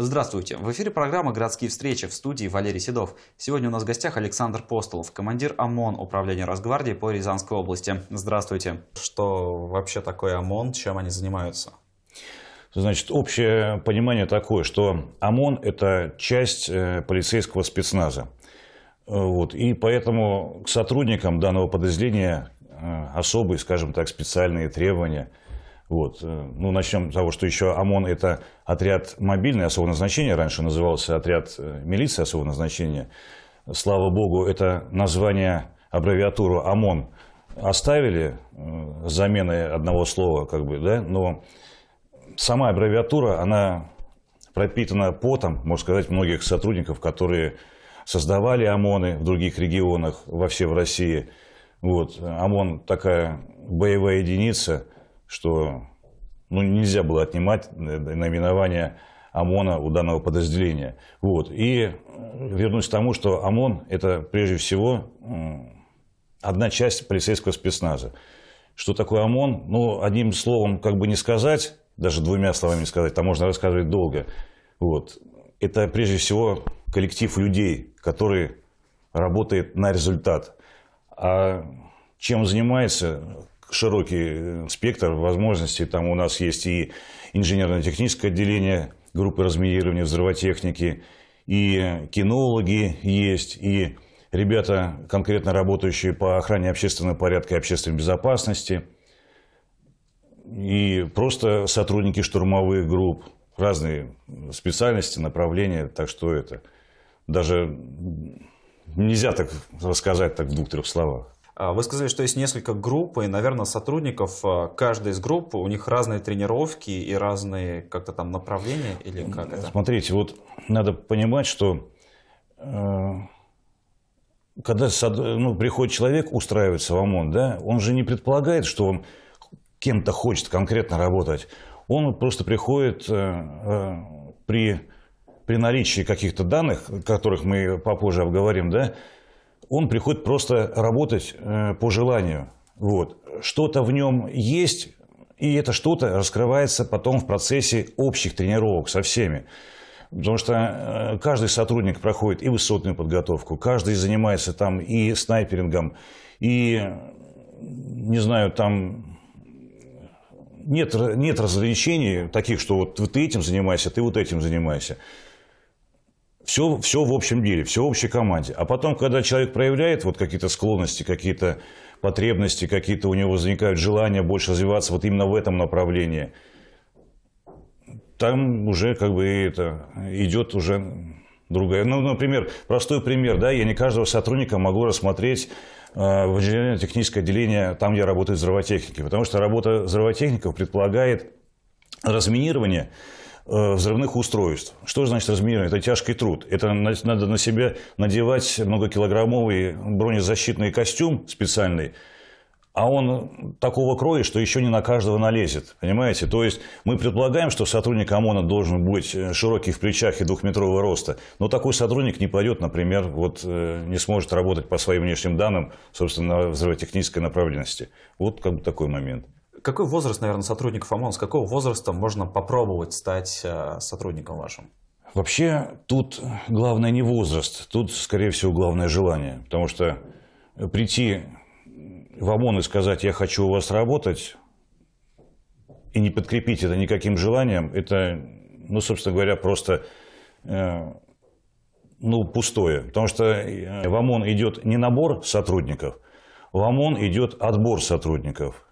Здравствуйте! В эфире программа «Городские встречи» в студии Валерий Седов. Сегодня у нас в гостях Александр Постолов, командир ОМОН Управления Росгвардии по Рязанской области. Здравствуйте! Что вообще такое ОМОН? Чем они занимаются? Значит, общее понимание такое, что ОМОН – это часть э, полицейского спецназа. Вот. И поэтому к сотрудникам данного подразделения э, особые, скажем так, специальные требования – вот. Э, ну, начнем с того, что еще ОМОН – это отряд мобильный особого назначения, раньше назывался отряд э, милиции особого назначения. Слава богу, это название, аббревиатуру ОМОН оставили с э, заменой одного слова, как бы, да, но сама аббревиатура, она пропитана потом, можно сказать, многих сотрудников, которые создавали ОМОНы в других регионах, во всей в России. Вот, ОМОН такая боевая единица – что ну, нельзя было отнимать э, наименование ОМОНа у данного подразделения. Вот. И э, вернусь к тому, что ОМОН – это прежде всего одна часть полицейского спецназа. Что такое ОМОН? Ну, одним словом, как бы не сказать, даже двумя словами сказать, там можно рассказывать долго. Вот. Это прежде всего коллектив людей, который работает на результат. А чем занимается широкий э, спектр возможностей. Там у нас есть и инженерно-техническое отделение группы разминирования взрывотехники, и кинологи есть, и ребята, конкретно работающие по охране общественного порядка и общественной безопасности, и просто сотрудники штурмовых групп, разные специальности, направления, так что это даже нельзя так рассказать так в двух-трех словах. А, вы сказали, что есть несколько групп, и, наверное, сотрудников, а, каждая из групп, у них разные тренировки и разные как-то там направления или как это? Смотрите, вот надо понимать, что э, когда ну, приходит человек устраивается в ОМОН, да, он же не предполагает, что он кем-то хочет конкретно работать. Он просто приходит э, э, при, при наличии каких-то данных, которых мы попозже обговорим, да, он приходит просто работать э, по желанию. Вот. Что-то в нем есть, и это что-то раскрывается потом в процессе общих тренировок со всеми. Потому что э, каждый сотрудник проходит и высотную подготовку, каждый занимается там и снайперингом, и, не знаю, там нет, нет развлечений таких, что вот ты этим занимаешься, ты вот этим занимаешься. Все, все в общем деле, все в общей команде. А потом, когда человек проявляет вот какие-то склонности, какие-то потребности, какие-то у него возникают желания больше развиваться вот именно в этом направлении, там уже как бы это идет уже другая. Ну, например, простой пример, да, я не каждого сотрудника могу рассмотреть э, в инженерно-техническое отделение, там, где работают взрывотехники, потому что работа взрывотехников предполагает разминирование, Э, взрывных устройств. Что же значит разминирование? Это тяжкий труд. Это надо на себя надевать многокилограммовый бронезащитный костюм специальный, а он такого кроя, что еще не на каждого налезет. Понимаете? То есть мы предполагаем, что сотрудник ОМОНа должен быть э, широкий в плечах и двухметрового роста. Но такой сотрудник не пойдет, например, вот э, не сможет работать по своим внешним данным, собственно, на взрывотехнической направленности. Вот как бы такой момент. Какой возраст, наверное, сотрудников ОМОН? С какого возраста можно попробовать стать э, сотрудником вашим? Вообще, тут главное не возраст, тут, скорее всего, главное желание. Потому что прийти в ОМОН и сказать, я хочу у вас работать, и не подкрепить это никаким желанием, это, ну, собственно говоря, просто э, ну, пустое. Потому что э, в ОМОН идет не набор сотрудников, в ОМОН идет отбор сотрудников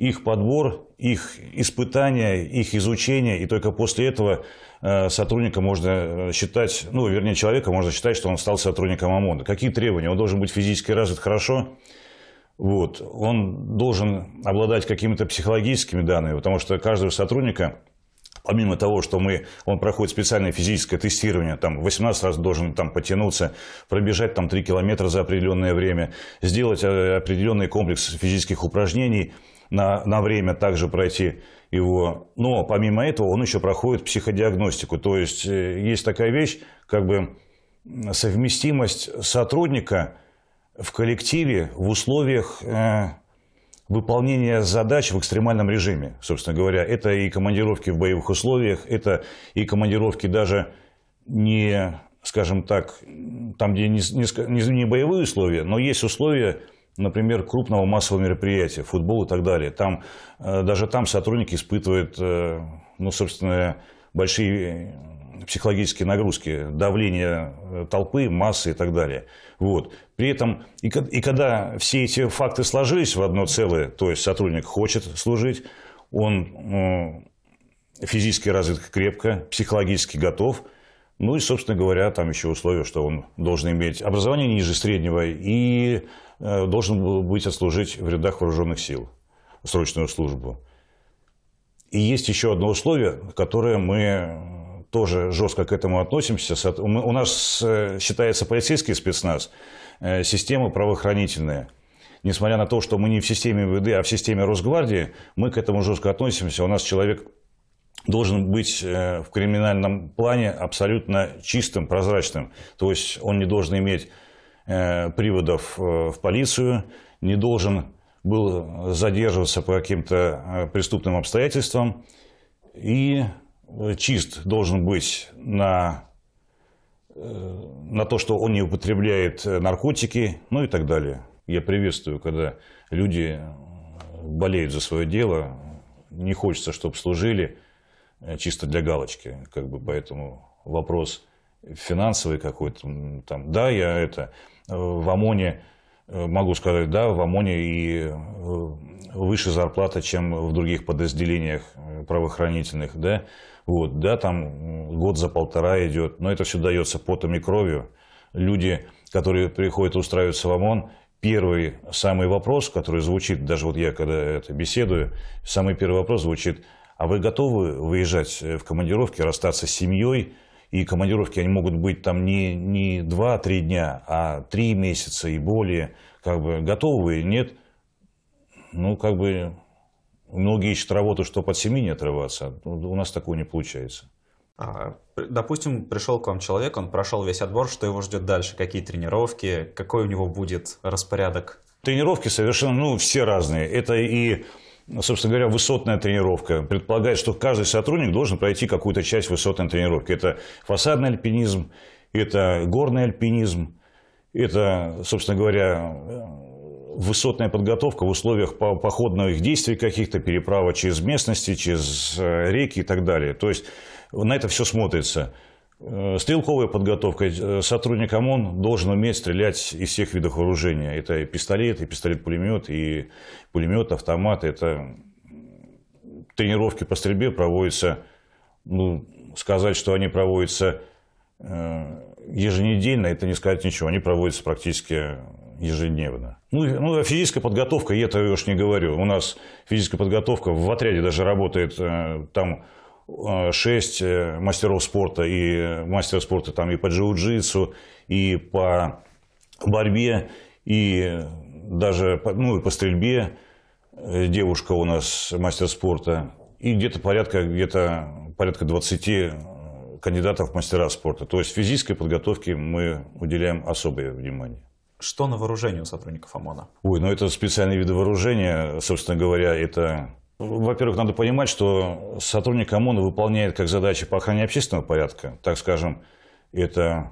их подбор, их испытания, их изучение, и только после этого э, сотрудника можно э, считать, ну, вернее, человека можно считать, что он стал сотрудником ОМОНа. Какие требования? Он должен быть физически развит хорошо, вот. он должен обладать какими-то психологическими данными, потому что каждого сотрудника помимо того, что мы, он проходит специальное физическое тестирование, там 18 раз должен там потянуться, пробежать там 3 километра за определенное время, сделать э, определенный комплекс физических упражнений – на, на время также пройти его. Но помимо этого он еще проходит психодиагностику. То есть э, есть такая вещь, как бы совместимость сотрудника в коллективе в условиях э, выполнения задач в экстремальном режиме, собственно говоря. Это и командировки в боевых условиях, это и командировки даже не, скажем так, там, где не, не, не боевые условия, но есть условия например, крупного массового мероприятия, футбол и так далее. Там, э, даже там сотрудники испытывают, э, ну, собственно, большие э, психологические нагрузки, давление толпы, массы и так далее. Вот. При этом, и, и когда все эти факты сложились в одно целое, то есть сотрудник хочет служить, он физически развит крепко, психологически готов. Ну и, собственно говоря, там еще условие, что он должен иметь образование ниже среднего и Э, должен был быть отслужить в рядах вооруженных сил, срочную службу. И есть еще одно условие, которое мы тоже жестко к этому относимся. У нас э, считается полицейский спецназ, э, система правоохранительная. Несмотря на то, что мы не в системе МВД, а в системе Росгвардии, мы к этому жестко относимся. У нас человек должен быть в криминальном плане абсолютно чистым, прозрачным. То есть он не должен иметь Э, приводов э, в полицию, не должен был задерживаться по каким-то э, преступным обстоятельствам и чист должен быть на, на то, что он не употребляет наркотики, ну и так далее. Я приветствую, когда люди болеют за свое дело, не хочется, чтобы служили чисто для галочки, как бы поэтому вопрос – финансовый какой-то. Там, да, я это э, в ОМОНе, э, могу сказать, да, в ОМОНе и э, выше зарплата, чем в других подразделениях правоохранительных, да, вот, да, там год за полтора идет, но это все дается потом и кровью. Люди, которые приходят устраиваться в ОМОН, первый самый вопрос, который звучит, даже вот я когда это беседую, самый первый вопрос звучит, а вы готовы выезжать в командировки, расстаться с семьей, и командировки, они могут быть там не, не 2-3 дня, а 3 месяца и более. Как бы готовые. нет. Ну, как бы многие ищут работу, чтобы от семьи не отрываться. Ну, у нас такого не получается. А, допустим, пришел к вам человек, он прошел весь отбор, что его ждет дальше, какие тренировки, какой у него будет распорядок? Тренировки совершенно, ну, все разные. Это и ну, собственно говоря, высотная тренировка предполагает, что каждый сотрудник должен пройти какую-то часть высотной тренировки. Это фасадный альпинизм, это горный альпинизм, это, собственно говоря, э, высотная подготовка в условиях походных действий каких-то, переправа через местности, через э, реки и так далее. То есть на это все смотрится. Э, стрелковая подготовка. Э, сотрудник ОМОН должен уметь стрелять из всех видов вооружения. Это и пистолет, и пистолет-пулемет, и пулемет, автомат. Это тренировки по стрельбе проводятся, ну, сказать, что они проводятся э, еженедельно, это не сказать ничего. Они проводятся практически ежедневно. Ну, ну а физическая подготовка, я-то уж не говорю. У нас физическая подготовка в отряде даже работает там Э, шесть э, мастеров спорта, и э, мастера спорта там и по джиу-джитсу, и по борьбе, и даже ну, и по стрельбе. Девушка у нас мастер спорта. И где-то порядка, где-то порядка 20 кандидатов в мастера спорта. То есть физической подготовке мы уделяем особое внимание. Что на вооружении у сотрудников ОМОНа? Ой, ну это специальные виды вооружения, собственно говоря, это во-первых, надо понимать, что сотрудник ОМОНа выполняет как задачи по охране общественного порядка, так скажем, это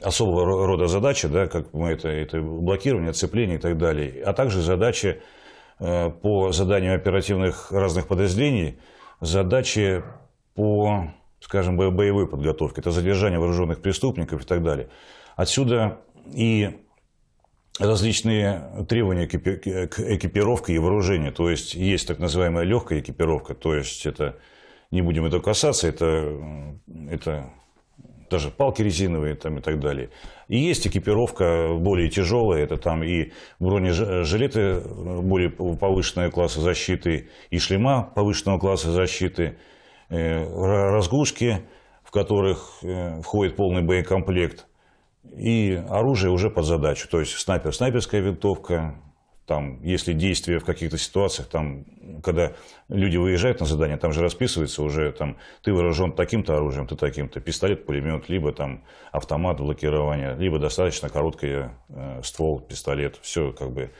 особого рода задачи, да, как мы это, это блокирование, оцепление и так далее, а также задачи э, по заданию оперативных разных подразделений, задачи по, скажем, боевой подготовке, это задержание вооруженных преступников и так далее. Отсюда и различные требования к экипировке и вооружению. То есть есть так называемая легкая экипировка, то есть это не будем это касаться, это, это даже палки резиновые там, и так далее. И есть экипировка более тяжелая, это там и бронежилеты э, более повышенного класса защиты, и шлема повышенного класса защиты, э, разгрузки, в которых э, входит полный боекомплект. И оружие уже под задачу. То есть снайпер, снайперская винтовка. Там, если действия в каких-то ситуациях, там, когда люди выезжают на задание, там же расписывается уже, там, ты вооружен таким-то оружием, ты таким-то, пистолет, пулемет, либо там автомат блокирования, либо достаточно короткий э, ствол, пистолет, все как бы.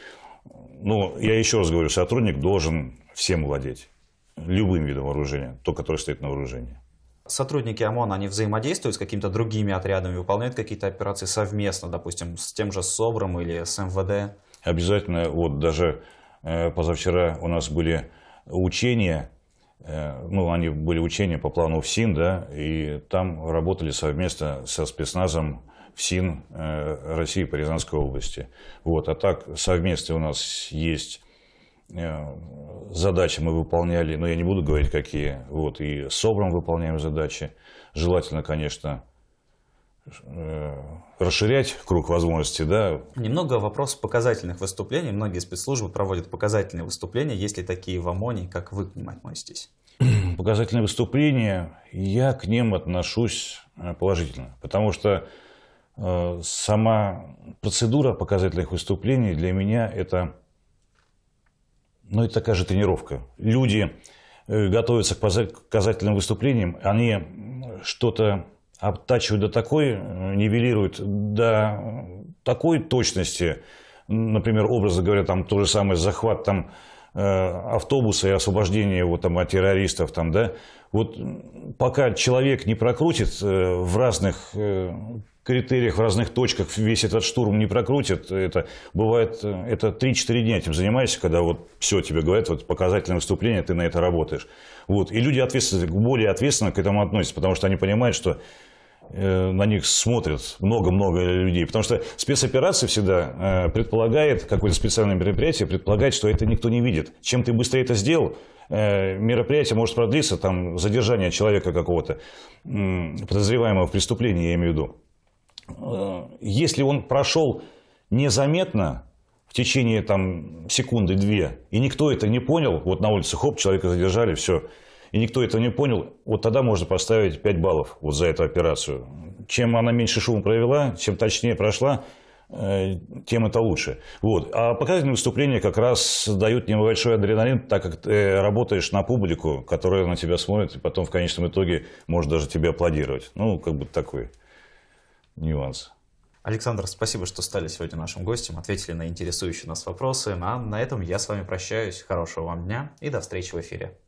Ну, я еще раз говорю, сотрудник должен всем владеть, любым видом вооружения, то, которое стоит на вооружении сотрудники ОМОН, они взаимодействуют с какими-то другими отрядами, выполняют какие-то операции совместно, допустим, с тем же СОБРом или с МВД? Обязательно. Вот даже э, позавчера у нас были учения, э, ну, они были учения по плану ВСИН, да, и там работали совместно со спецназом ВСИН э, России по Рязанской области. Вот, а так совместно у нас есть Э, задачи мы выполняли, но я не буду говорить, какие. Вот, и СОБРом выполняем задачи. Желательно, конечно, э, расширять круг возможностей, да. Немного вопрос показательных выступлений. Многие спецслужбы проводят показательные выступления. Есть ли такие в ОМОНе, как вы к ним относитесь? Показательные выступления, я к ним отношусь э, положительно. Потому что сама процедура показательных выступлений для меня это ну, это такая же тренировка. Люди э, готовятся к показательным выступлениям, они что-то обтачивают до такой, э, нивелируют до такой точности, например, образы говоря, там то же самое захват там э, автобуса и освобождение его там от террористов там, да, вот пока человек не прокрутит в разных критериях, в разных точках весь этот штурм не прокрутит. Это бывает, э, это 3-4 дня этим занимаешься, когда вот все тебе говорят, вот показательное выступление, ты на это работаешь. Вот. И люди ответственно, более ответственно к этому относятся, потому что они понимают, что э, на них смотрят много-много людей. Потому что спецоперация всегда э, предполагает, какое-то специальное мероприятие предполагает, что это никто не видит. Чем ты быстрее это сделал, мероприятие может продлиться, там, задержание человека какого-то, подозреваемого в преступлении, я имею в виду. Э, если он прошел незаметно в течение там, секунды-две, и никто это не понял, вот на улице хоп, человека задержали, все, и никто это не понял, вот тогда можно поставить 5 баллов вот за эту операцию. Чем она меньше шума провела, чем точнее прошла, э, тем это лучше. Вот. А показательные выступления как раз дают небольшой адреналин, так как ты работаешь на публику, которая на тебя смотрит, и потом в конечном итоге может даже тебе аплодировать. Ну, как бы такой нюансы. Александр, спасибо, что стали сегодня нашим гостем, ответили на интересующие нас вопросы. А на этом я с вами прощаюсь. Хорошего вам дня и до встречи в эфире.